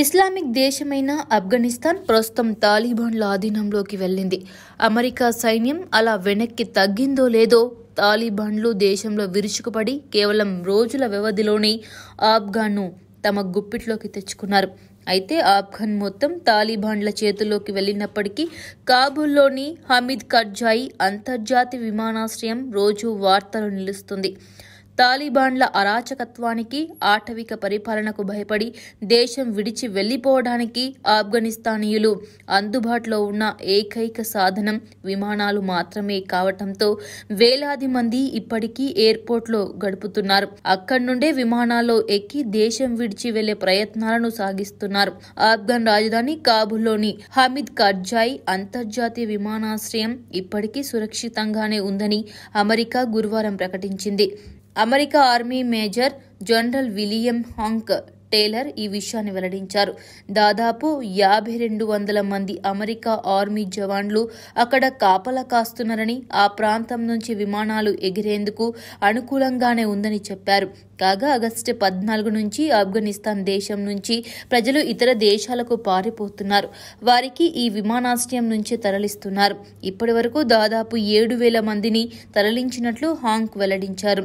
Islamic దేశమైన ఆఫ్ఘనిస్తాన్ ప్రస్తుతం తాలిబాన్ల ఆధీనంలోకి వెళ్ళింది అమెరికా సైన్యం అలా వెనక్కి తగ్గిందో లేదో తాలిబాన్లు దేశంలో విరుచుకుపడి కేవలం రోజుల వ్యవధిలోనే ఆఫ్ఘాన్ను తమ గుప్పిట్లోకి తెచ్చుకున్నారు అయితే ఆఫ్ఘన్ మొత్తం తాలిబాన్ల చేతుల్లోకి వెళ్ళినప్పటికీ కాబూల్లోని హమీద్ కర్జాయి అంతర్జాతీయ విమానాశ్రయం రోజు వార్తలు నిలుస్తుంది తాలిబాన్ల అరాచకత్వానికి ఆటవిక పరిపాలనకు భయపడి దేశం విడిచి వెళ్లిపోవడానికి ఆఫ్ఘనిస్తానీయులు అందుబాటులో ఉన్న ఏకైక సాధనం విమానాలు మాత్రమే కావటంతో వేలాది మంది ఇప్పటికీ ఎయిర్పోర్ట్లో గడుపుతున్నారు అక్కడి నుండే విమానాల్లో ఎక్కి దేశం విడిచి వెళ్లే ప్రయత్నాలను సాగిస్తున్నారు ఆఫ్ఘన్ రాజధాని కాబుల్లోని హమీద్ కర్జాయ్ అంతర్జాతీయ విమానాశ్రయం ఇప్పటికీ సురక్షితంగానే ఉందని అమెరికా గురువారం ప్రకటించింది America army major general William Hank Taylor ఈ విషయాన్ని వెల్లడించారు దాదాపు యాభై రెండు వందల మంది అమెరికా ఆర్మీ జవాన్లు అక్కడ కాపలా కాస్తున్నారని ఆ ప్రాంతం నుంచి విమానాలు ఎగిరేందుకు అనుకూలంగానే ఉందని చెప్పారు కాగా ఆగస్టు పద్నాలుగు నుంచి ఆఫ్ఘనిస్తాన్ దేశం నుంచి ప్రజలు ఇతర దేశాలకు పారిపోతున్నారు వారికి ఈ విమానాశ్రయం నుంచి తరలిస్తున్నారు ఇప్పటి వరకు దాదాపు ఏడు వేల మందిని తరలించినట్లు హాంక్ వెల్లడించారు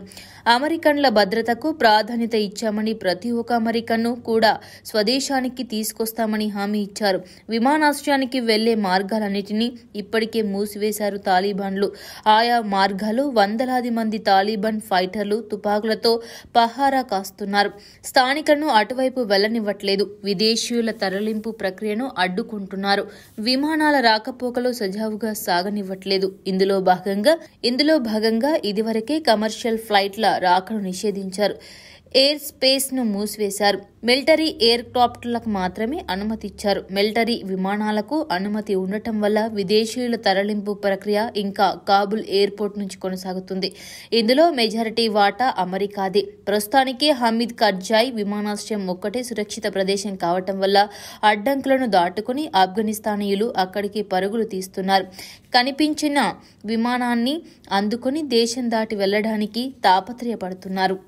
అమెరికన్ల భద్రతకు ప్రాధాన్యత ఇచ్చామని ప్రతి ఒక్క అమెరికన్ విమానాలను కూడా స్వదేశానికి తీసుకొస్తామని హామీ ఇచ్చారు విమానాశ్రయానికి వెళ్లే మార్గాలన్నింటినీ ఇప్పటికే మూసివేశారు తాలిబాన్లు ఆయా మార్గాలు వందలాది మంది తాలిబాన్ ఫైటర్లు తుపాకులతో పహారా కాస్తున్నారు స్థానికులను అటువైపు వెళ్లనివ్వట్లేదు విదేశీయుల తరలింపు ప్రక్రియను అడ్డుకుంటున్నారు విమానాల రాకపోకలు సజావుగా సాగనివ్వట్లేదు ఇందులో భాగంగా ఇందులో భాగంగా ఇదివరకే కమర్షియల్ ఫ్లైట్ల రాకను నిషేధించారు ఎయిర్ స్పేస్ను మూసివేశారు మిలిటరీ ఎయిర్ క్రాఫ్ట్లకు మాత్రమే అనుమతిచ్చారు మిలిటరీ విమానాలకు అనుమతి ఉండటం వల్ల విదేశీయుల తరలింపు ప్రక్రియ ఇంకా కాబుల్ ఎయిర్పోర్ట్ నుంచి కొనసాగుతుంది ఇందులో మెజారిటీ వాటా అమెరికాదే ప్రస్తుతానికే హమీద్ కర్జాయ్ విమానాశ్రయం ఒక్కటే సురక్షిత ప్రదేశం కావటం వల్ల అడ్డంకులను దాటుకుని ఆఫ్ఘనిస్తానీయులు అక్కడికి పరుగులు తీస్తున్నారు కనిపించిన విమానాన్ని అందుకుని దేశం దాటి వెళ్లడానికి తాపత్రయపడుతున్నారు